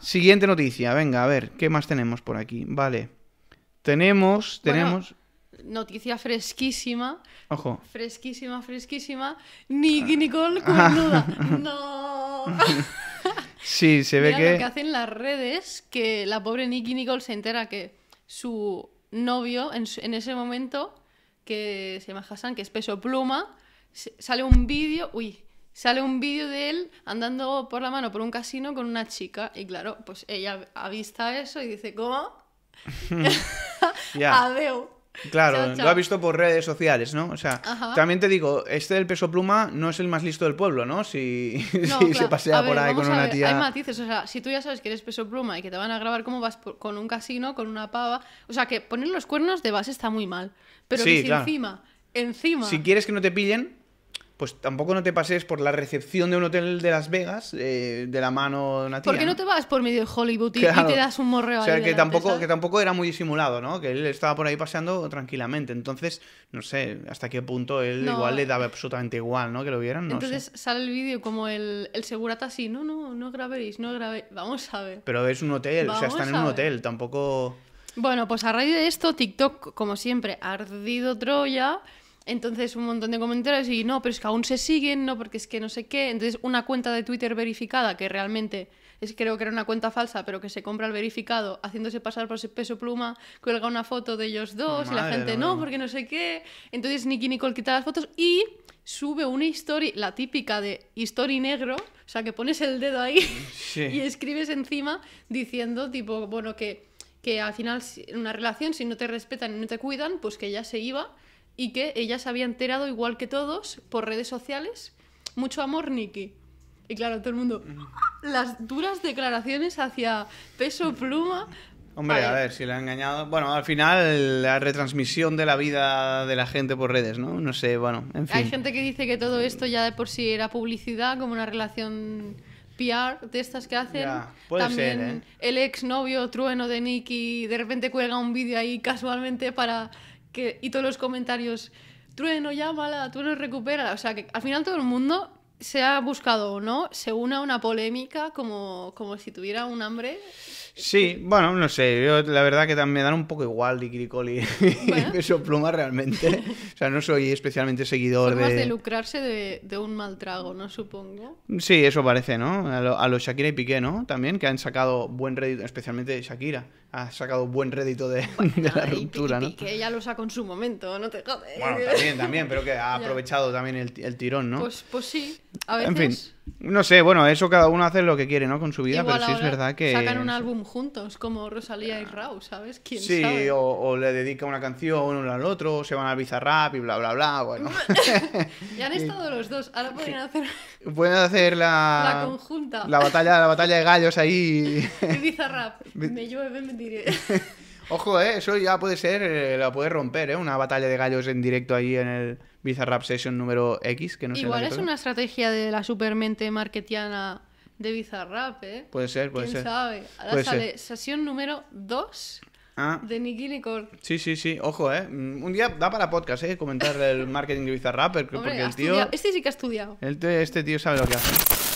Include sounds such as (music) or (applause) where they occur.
Siguiente noticia, venga, a ver, ¿qué más tenemos por aquí? Vale. Tenemos, tenemos. noticia fresquísima. Ojo. Fresquísima, fresquísima. Nicky ah. Nicole (laughs) nuda, no. (laughs) sí, se ve que. Lo que hacen las redes que la pobre Nicky Nicole se entera que su novio, en, en ese momento, que se llama Hassan, que es peso pluma, sale un vídeo. Uy, sale un vídeo de él andando por la mano por un casino con una chica y claro, pues ella avista eso y dice, ¿cómo? (laughs) ya. (laughs) Claro, lo ha visto por redes sociales, ¿no? O sea, también te digo, este del peso pluma no es el más listo del pueblo, ¿no? Si, (laughs) se pasea por ahí con una tía. Hay matices, o sea, si tú ya sabes que eres peso pluma y que te van a grabar cómo vas con un casino, con una pava. O sea, que poner los cuernos de base está muy mal. Pero que si encima, encima. Si quieres que no te pillen, pues tampoco no te pases por la recepción de un hotel de Las Vegas eh, de la mano de una tía. ¿Por qué no, te vas por medio de Hollywood y, te das un morreo O sea, ahí que, tampoco, que tampoco era muy disimulado, ¿no? Que él estaba por ahí paseando tranquilamente. Entonces, no sé hasta qué punto él igual le daba absolutamente igual, ¿no? Que lo vieran, no Entonces sale el vídeo como el, el segurata así, no, no, no grabéis, no grabéis. Vamos a ver. Pero es un hotel, o sea, están en un hotel, tampoco... Bueno, pues a raíz de esto, TikTok, como siempre, ha ardido Troya... Entonces un montón de comentarios y no, pero es que aún se siguen, no, porque es que no sé qué. Entonces una cuenta de Twitter verificada que realmente es creo que era una cuenta falsa, pero que se compra el verificado haciéndose pasar por ese peso pluma, cuelga una foto de ellos dos y la gente no, porque no sé qué. Entonces Nicky Nicole quita las fotos y sube una historia, la típica de historia negro, o sea, que pones el dedo ahí (laughs) y escribes encima diciendo tipo, bueno, que, que al final en una relación si no te respetan y no te cuidan, pues que ya se iba y que ella se había enterado, igual que todos, por redes sociales, mucho amor, Nicky. Y claro, todo el mundo, las duras declaraciones hacia peso pluma. Hombre, a ver. si le ha engañado. Bueno, al final, la retransmisión de la vida de la gente por redes, ¿no? No sé, bueno, en fin. Hay gente que dice que todo esto ya de por sí era publicidad, como una relación PR de estas que hacen. puede También ser, ¿eh? el exnovio trueno de Nicky de repente cuelga un vídeo ahí casualmente para y todos los comentarios, trueno, llámala, trueno, recupera! O sea, que al final todo el mundo se ha buscado o no, se une a una polémica como, como si tuviera un hambre. Sí, bueno, no sé, la verdad que me dan un poco igual Dicricoli y Peso Pluma realmente. O sea, no soy especialmente seguidor de... de lucrarse de, un mal trago, ¿no? Supongo. Sí, eso parece, ¿no? A, los Shakira y Piqué, ¿no? También, que han sacado buen rédito, especialmente Shakira, ha sacado buen rédito de, (laughs) la ruptura, ¿no? ¿no? que ella lo sacó en su momento, no te jodes. Bueno, también, también, pero que ha (laughs) aprovechado también el, tirón, ¿no? Pues, pues sí. En fin, no sé, bueno, eso cada uno hace lo que quiere, ¿no? Con su vida, pero sí es verdad que... Sacan un álbum juntos, como Rosalía y Raúl, ¿sabes? ¿Quién sí, o, le dedica una canción uno al otro, o se van al bizarrap y bla, bla, bla, bueno. (laughs) ya han estado los dos, ahora pueden hacer... Pueden hacer la... La conjunta. La batalla, la batalla de gallos ahí. (laughs) bizarrap, me llueve, me diré. (laughs) Ojo, ¿eh? eso ya puede ser, eh, la puede romper, ¿eh? Una batalla de gallos en directo ahí en el Bizarrap Session número X, que no Igual es una estrategia de la supermente marketiana de Bizarrap, ¿eh? Puede ser, puede ¿Quién ser. sabe? Ahora sale sesión número 2 ah. de Nicky Nicole. Sí, sí, sí. Ojo, ¿eh? Mm, un día da para podcast, ¿eh? Comentar el marketing de Bizarrap, porque el tío... Este sí que ha estudiado. este, este tío sabe lo que hace.